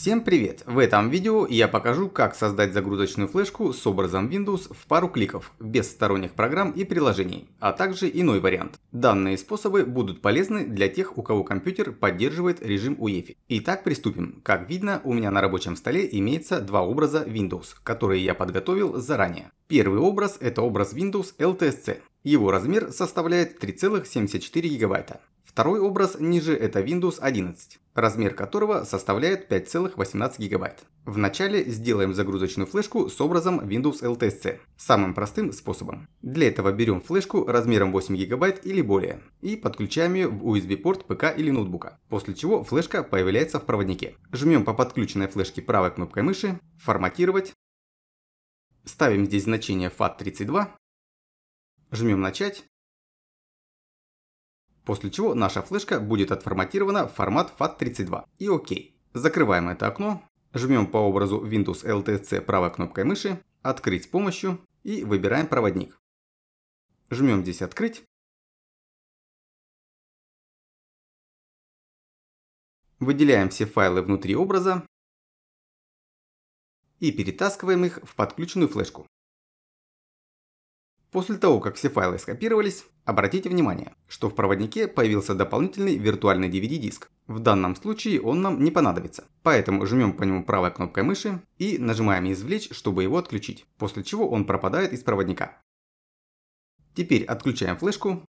Всем привет! В этом видео я покажу, как создать загрузочную флешку с образом Windows в пару кликов, без сторонних программ и приложений, а также иной вариант. Данные способы будут полезны для тех, у кого компьютер поддерживает режим UEFI. Итак, приступим. Как видно, у меня на рабочем столе имеется два образа Windows, которые я подготовил заранее. Первый образ – это образ Windows LTSC. Его размер составляет 3,74 гигабайта. Второй образ ниже это Windows 11, размер которого составляет 5,18 ГБ. Вначале сделаем загрузочную флешку с образом Windows LTSC, самым простым способом. Для этого берем флешку размером 8 ГБ или более и подключаем ее в USB порт ПК или ноутбука, после чего флешка появляется в проводнике. Жмем по подключенной флешке правой кнопкой мыши, форматировать, ставим здесь значение FAT32, жмем начать После чего наша флешка будет отформатирована в формат FAT32. И окей. Закрываем это окно, жмем по образу Windows LTC правой кнопкой мыши, открыть с помощью и выбираем проводник. Жмем здесь открыть. Выделяем все файлы внутри образа и перетаскиваем их в подключенную флешку. После того, как все файлы скопировались, обратите внимание, что в проводнике появился дополнительный виртуальный DVD-диск. В данном случае он нам не понадобится, поэтому жмем по нему правой кнопкой мыши и нажимаем «Извлечь», чтобы его отключить, после чего он пропадает из проводника. Теперь отключаем флешку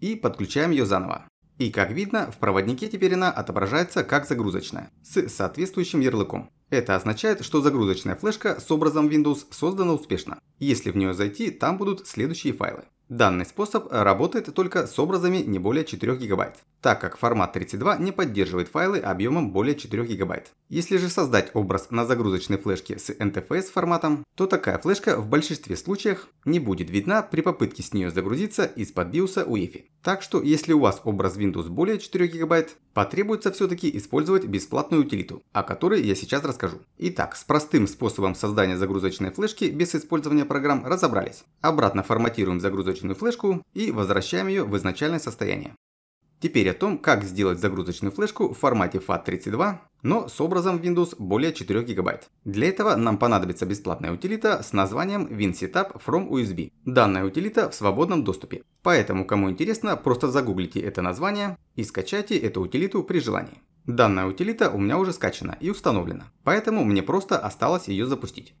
и подключаем ее заново. И как видно, в проводнике теперь она отображается как загрузочная, с соответствующим ярлыком. Это означает, что загрузочная флешка с образом Windows создана успешно. Если в нее зайти, там будут следующие файлы. Данный способ работает только с образами не более 4 гигабайт так как формат 32 не поддерживает файлы объемом более 4 ГБ. Если же создать образ на загрузочной флешке с NTFS форматом, то такая флешка в большинстве случаев не будет видна при попытке с нее загрузиться из-под BIOS UEFI. Так что если у вас образ Windows более 4 ГБ, потребуется все-таки использовать бесплатную утилиту, о которой я сейчас расскажу. Итак, с простым способом создания загрузочной флешки без использования программ разобрались. Обратно форматируем загрузочную флешку и возвращаем ее в изначальное состояние. Теперь о том, как сделать загрузочную флешку в формате FAT32, но с образом Windows более 4 ГБ. Для этого нам понадобится бесплатная утилита с названием WinSetup from USB. Данная утилита в свободном доступе, поэтому кому интересно, просто загуглите это название и скачайте эту утилиту при желании. Данная утилита у меня уже скачана и установлена, поэтому мне просто осталось ее запустить.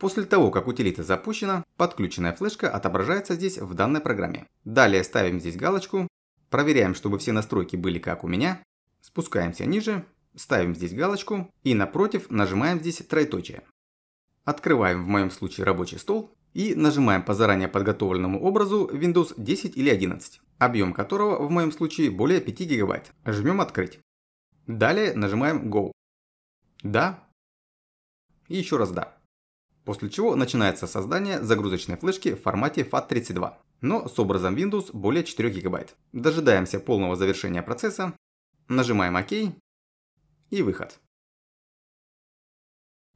После того, как утилита запущена, подключенная флешка отображается здесь в данной программе. Далее ставим здесь галочку, проверяем, чтобы все настройки были как у меня, спускаемся ниже, ставим здесь галочку и напротив нажимаем здесь троеточие. Открываем в моем случае рабочий стол и нажимаем по заранее подготовленному образу Windows 10 или 11, объем которого в моем случае более 5 гигабайт. Жмем «Открыть». Далее нажимаем «Go». «Да». И еще раз «Да». После чего начинается создание загрузочной флешки в формате FAT32, но с образом Windows более 4 ГБ. Дожидаемся полного завершения процесса, нажимаем ОК и выход.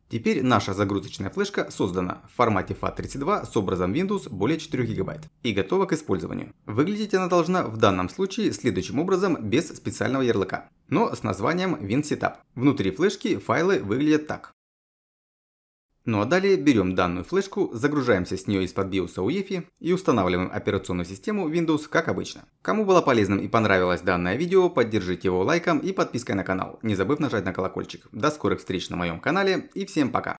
Теперь наша загрузочная флешка создана в формате FAT32 с образом Windows более 4 ГБ и готова к использованию. Выглядеть она должна в данном случае следующим образом без специального ярлыка, но с названием WinSetup. Внутри флешки файлы выглядят так. Ну а далее берем данную флешку, загружаемся с нее из-под BIOS UEFI и устанавливаем операционную систему Windows как обычно. Кому было полезным и понравилось данное видео, поддержите его лайком и подпиской на канал, не забыв нажать на колокольчик. До скорых встреч на моем канале и всем пока!